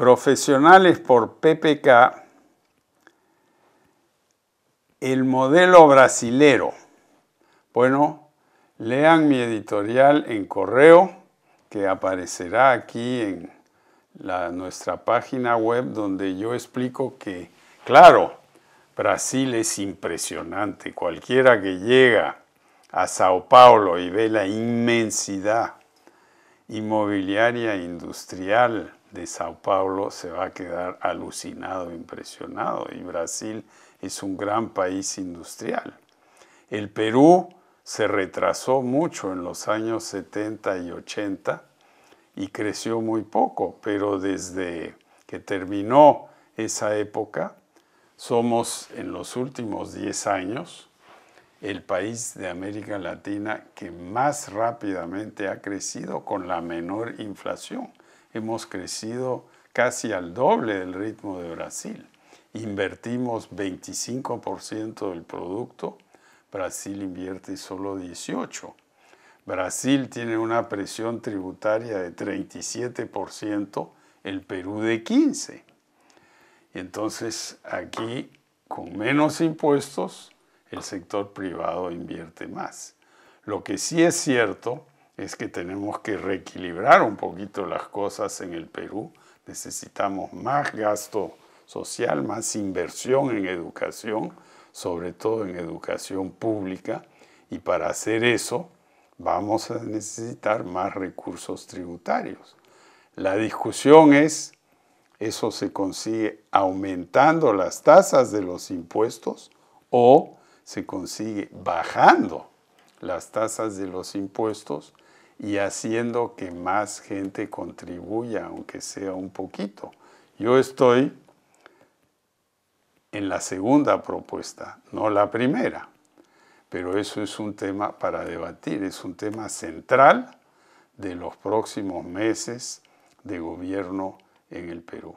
Profesionales por PPK, el modelo brasilero. Bueno, lean mi editorial en correo que aparecerá aquí en nuestra página web donde yo explico que, claro, Brasil es impresionante. Cualquiera que llega a Sao Paulo y ve la inmensidad inmobiliaria industrial de Sao Paulo se va a quedar alucinado, impresionado. Y Brasil es un gran país industrial. El Perú se retrasó mucho en los años 70 y 80 y creció muy poco, pero desde que terminó esa época, somos en los últimos 10 años el país de América Latina que más rápidamente ha crecido con la menor inflación. Hemos crecido casi al doble del ritmo de Brasil. Invertimos 25% del producto, Brasil invierte solo 18%. Brasil tiene una presión tributaria de 37%, el Perú de 15%. Entonces aquí, con menos impuestos, el sector privado invierte más. Lo que sí es cierto es que tenemos que reequilibrar un poquito las cosas en el Perú. Necesitamos más gasto social, más inversión en educación, sobre todo en educación pública, y para hacer eso vamos a necesitar más recursos tributarios. La discusión es, ¿eso se consigue aumentando las tasas de los impuestos o se consigue bajando las tasas de los impuestos y haciendo que más gente contribuya, aunque sea un poquito. Yo estoy en la segunda propuesta, no la primera, pero eso es un tema para debatir, es un tema central de los próximos meses de gobierno en el Perú.